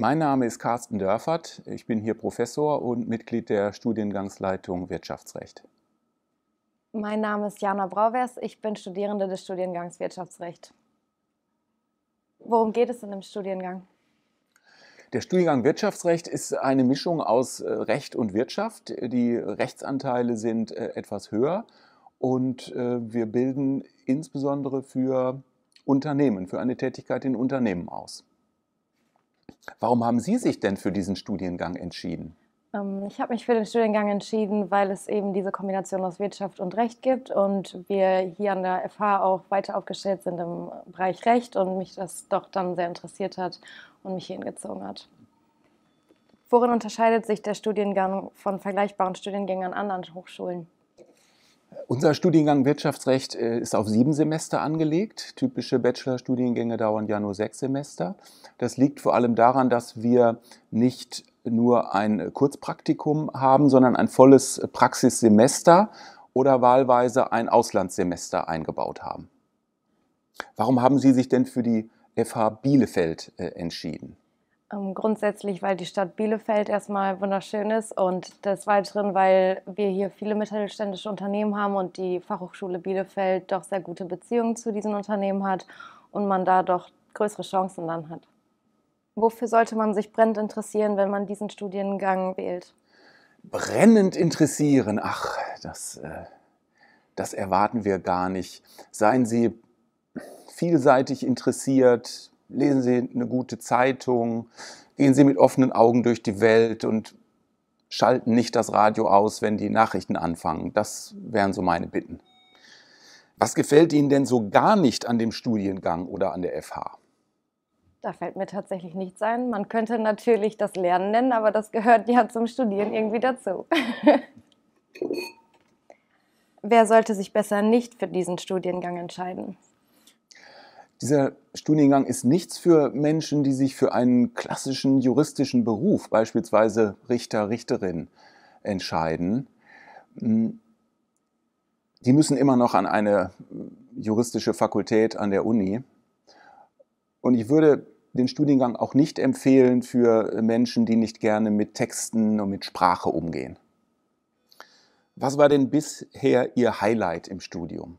Mein Name ist Carsten Dörfert. Ich bin hier Professor und Mitglied der Studiengangsleitung Wirtschaftsrecht. Mein Name ist Jana Brauwers. Ich bin Studierende des Studiengangs Wirtschaftsrecht. Worum geht es in dem Studiengang? Der Studiengang Wirtschaftsrecht ist eine Mischung aus äh, Recht und Wirtschaft. Die Rechtsanteile sind äh, etwas höher und äh, wir bilden insbesondere für Unternehmen, für eine Tätigkeit in Unternehmen aus. Warum haben Sie sich denn für diesen Studiengang entschieden? Ähm, ich habe mich für den Studiengang entschieden, weil es eben diese Kombination aus Wirtschaft und Recht gibt und wir hier an der FH auch weiter aufgestellt sind im Bereich Recht und mich das doch dann sehr interessiert hat und mich hierhin gezogen hat. Worin unterscheidet sich der Studiengang von vergleichbaren Studiengängen an anderen Hochschulen? Unser Studiengang Wirtschaftsrecht äh, ist auf sieben Semester angelegt. Typische Bachelorstudiengänge dauern ja nur sechs Semester. Das liegt vor allem daran, dass wir nicht nur ein Kurzpraktikum haben, sondern ein volles Praxissemester oder wahlweise ein Auslandssemester eingebaut haben. Warum haben Sie sich denn für die FH Bielefeld äh, entschieden? Ähm, grundsätzlich, weil die Stadt Bielefeld erstmal wunderschön ist und des Weiteren, weil wir hier viele mittelständische Unternehmen haben und die Fachhochschule Bielefeld doch sehr gute Beziehungen zu diesen Unternehmen hat und man da doch größere Chancen dann hat. Wofür sollte man sich brennend interessieren, wenn man diesen Studiengang wählt? Brennend interessieren, ach, das, äh, das erwarten wir gar nicht. Seien Sie vielseitig interessiert, lesen Sie eine gute Zeitung, gehen Sie mit offenen Augen durch die Welt und schalten nicht das Radio aus, wenn die Nachrichten anfangen. Das wären so meine Bitten. Was gefällt Ihnen denn so gar nicht an dem Studiengang oder an der FH? Da fällt mir tatsächlich nichts ein. Man könnte natürlich das Lernen nennen, aber das gehört ja zum Studieren irgendwie dazu. Wer sollte sich besser nicht für diesen Studiengang entscheiden? Dieser Studiengang ist nichts für Menschen, die sich für einen klassischen juristischen Beruf, beispielsweise Richter, Richterin, entscheiden. Hm. Die müssen immer noch an eine juristische Fakultät an der Uni. Und ich würde den Studiengang auch nicht empfehlen für Menschen, die nicht gerne mit Texten und mit Sprache umgehen. Was war denn bisher Ihr Highlight im Studium?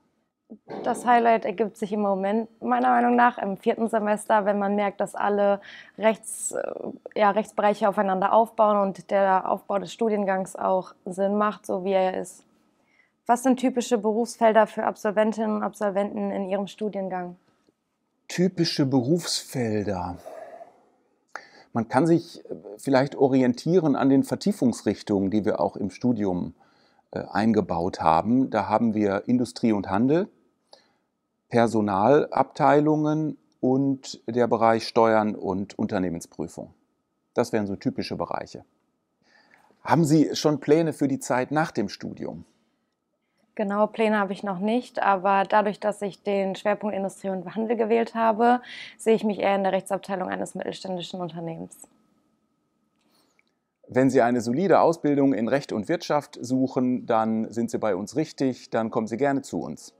das Highlight ergibt sich im Moment meiner Meinung nach im vierten Semester, wenn man merkt, dass alle Rechts, äh, ja, Rechtsbereiche aufeinander aufbauen und der Aufbau des Studiengangs auch Sinn macht, so wie er ist. Was sind typische Berufsfelder für Absolventinnen und Absolventen in Ihrem Studiengang? Typische Berufsfelder. Man kann sich äh, vielleicht orientieren an den Vertiefungsrichtungen, die wir auch im Studium äh, eingebaut haben. Da haben wir Industrie und Handel, Personalabteilungen und der Bereich Steuern und Unternehmensprüfung. Das wären so typische Bereiche. Haben Sie schon Pläne für die Zeit nach dem Studium? Genau, Pläne habe ich noch nicht, aber dadurch, dass ich den Schwerpunkt Industrie und Handel gewählt habe, sehe ich mich eher in der Rechtsabteilung eines mittelständischen Unternehmens. Wenn Sie eine solide Ausbildung in Recht und Wirtschaft suchen, dann sind Sie bei uns richtig, dann kommen Sie gerne zu uns.